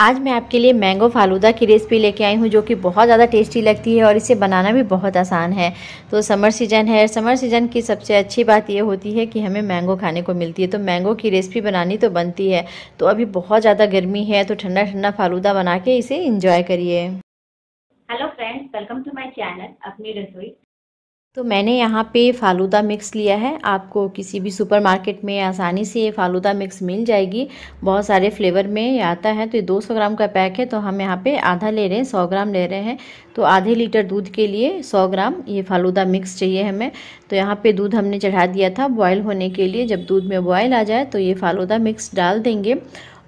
आज मैं आपके लिए मैंगो फालूदा की रेसिपी लेके आई हूँ जो कि बहुत ज़्यादा टेस्टी लगती है और इसे बनाना भी बहुत आसान है तो समर सीजन है समर सीजन की सबसे अच्छी बात यह होती है कि हमें मैंगो खाने को मिलती है तो मैंगो की रेसिपी बनानी तो बनती है तो अभी बहुत ज़्यादा गर्मी है तो ठंडा ठंडा फालूदा बना के इसे इंजॉय करिए hello friends welcome to my channel अपनी रसोई तो मैंने यहाँ पे फालूदा मिक्स लिया है आपको किसी भी सुपरमार्केट में आसानी से ये फालूदा मिक्स मिल जाएगी बहुत सारे फ्लेवर में ये आता है तो ये 200 ग्राम का पैक है तो हम यहाँ पे आधा ले रहे हैं 100 ग्राम ले रहे हैं तो आधे लीटर दूध के लिए 100 ग्राम ये फालूदा मिक्स चाहिए हमें तो यहाँ पे दूध हमने चढ़ा दिया था बॉयल होने के लिए जब दूध में बॉयल आ जाए तो ये फालूदा मिक्स डाल देंगे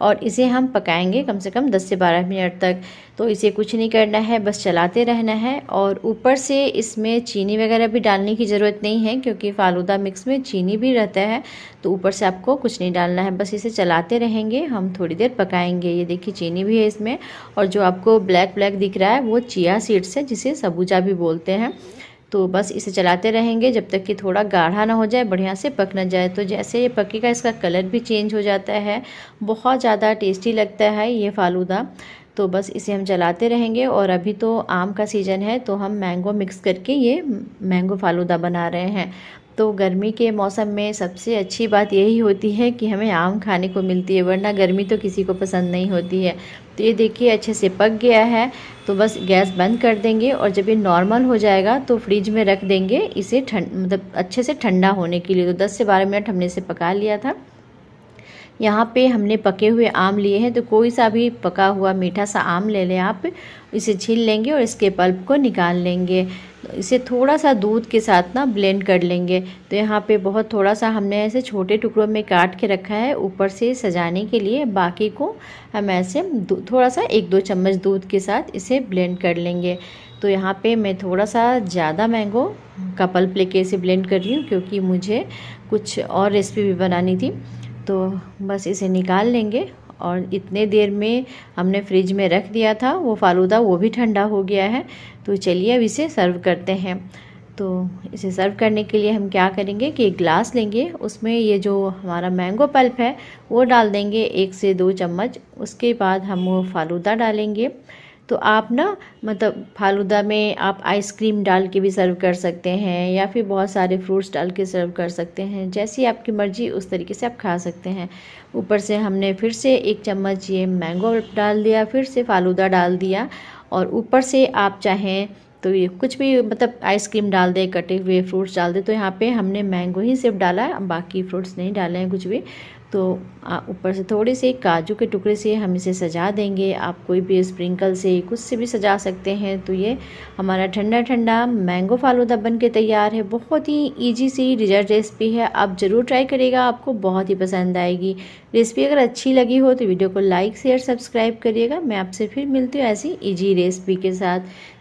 और इसे हम पकाएंगे कम से कम 10 से 12 मिनट तक तो इसे कुछ नहीं करना है बस चलाते रहना है और ऊपर से इसमें चीनी वगैरह भी डालने की ज़रूरत नहीं है क्योंकि फालूदा मिक्स में चीनी भी रहता है तो ऊपर से आपको कुछ नहीं डालना है बस इसे चलाते रहेंगे हम थोड़ी देर पकाएंगे ये देखिए चीनी भी है इसमें और जो आपको ब्लैक ब्लैक दिख रहा है वो चिया सीड्स है जिसे सबूजा भी बोलते हैं तो बस इसे चलाते रहेंगे जब तक कि थोड़ा गाढ़ा ना हो जाए बढ़िया से पक ना जाए तो जैसे ये पकेगा इसका कलर भी चेंज हो जाता है बहुत ज़्यादा टेस्टी लगता है ये फालूदा तो बस इसे हम चलाते रहेंगे और अभी तो आम का सीज़न है तो हम मैंगो मिक्स करके ये मैंगो फालूदा बना रहे हैं तो गर्मी के मौसम में सबसे अच्छी बात यही होती है कि हमें आम खाने को मिलती है वरना गर्मी तो किसी को पसंद नहीं होती है तो ये देखिए अच्छे से पक गया है तो बस गैस बंद कर देंगे और जब ये नॉर्मल हो जाएगा तो फ्रिज में रख देंगे इसे ठंड मतलब अच्छे से ठंडा होने के लिए तो 10 से 12 मिनट हमने इसे पका लिया था यहाँ पे हमने पके हुए आम लिए हैं तो कोई सा भी पका हुआ मीठा सा आम ले लें आप इसे छील लेंगे और इसके पल्प को निकाल लेंगे इसे थोड़ा सा दूध के साथ ना ब्लेंड कर लेंगे तो यहाँ पे बहुत थोड़ा सा हमने ऐसे छोटे टुकड़ों में काट के रखा है ऊपर से सजाने के लिए बाकी को हम ऐसे थोड़ा सा एक दो चम्मच दूध के साथ इसे ब्लेंड कर लेंगे तो यहाँ पे मैं थोड़ा सा ज़्यादा मैंगो का पल्प के इसे ब्लेंड कर रही हूँ क्योंकि मुझे कुछ और रेसिपी भी बनानी थी तो बस इसे निकाल लेंगे और इतने देर में हमने फ्रिज में रख दिया था वो फालूदा वो भी ठंडा हो गया है तो चलिए अब इसे सर्व करते हैं तो इसे सर्व करने के लिए हम क्या करेंगे कि एक ग्लास लेंगे उसमें ये जो हमारा मैंगो पल्प है वो डाल देंगे एक से दो चम्मच उसके बाद हम वो फालूदा डालेंगे तो आप ना मतलब फालूदा में आप आइसक्रीम डाल के भी सर्व कर सकते हैं या फिर बहुत सारे फ्रूट्स डाल के सर्व कर सकते हैं जैसी आपकी मर्ज़ी उस तरीके से आप खा सकते हैं ऊपर से हमने फिर से एक चम्मच ये मैंगो डाल दिया फिर से फालूदा डाल दिया और ऊपर से आप चाहें तो ये कुछ भी मतलब आइसक्रीम डाल दे कटे हुए फ्रूट्स डाल दे तो यहाँ पे हमने मैंगो ही सिर्फ डाला है बाकी फ्रूट्स नहीं डाले हैं कुछ भी तो ऊपर से थोड़े से काजू के टुकड़े से हम इसे सजा देंगे आप कोई भी स्प्रिंकल से कुछ से भी सजा सकते हैं तो ये हमारा ठंडा ठंडा मैंगो फालूदा बन के तैयार है बहुत ही ईजी सी डिजर्ट रेसिपी है आप ज़रूर ट्राई करिएगा आपको बहुत ही पसंद आएगी रेसिपी अगर अच्छी लगी हो तो वीडियो को लाइक शेयर सब्सक्राइब करिएगा मैं आपसे फिर मिलती हूँ ऐसी ईजी रेसिपी के साथ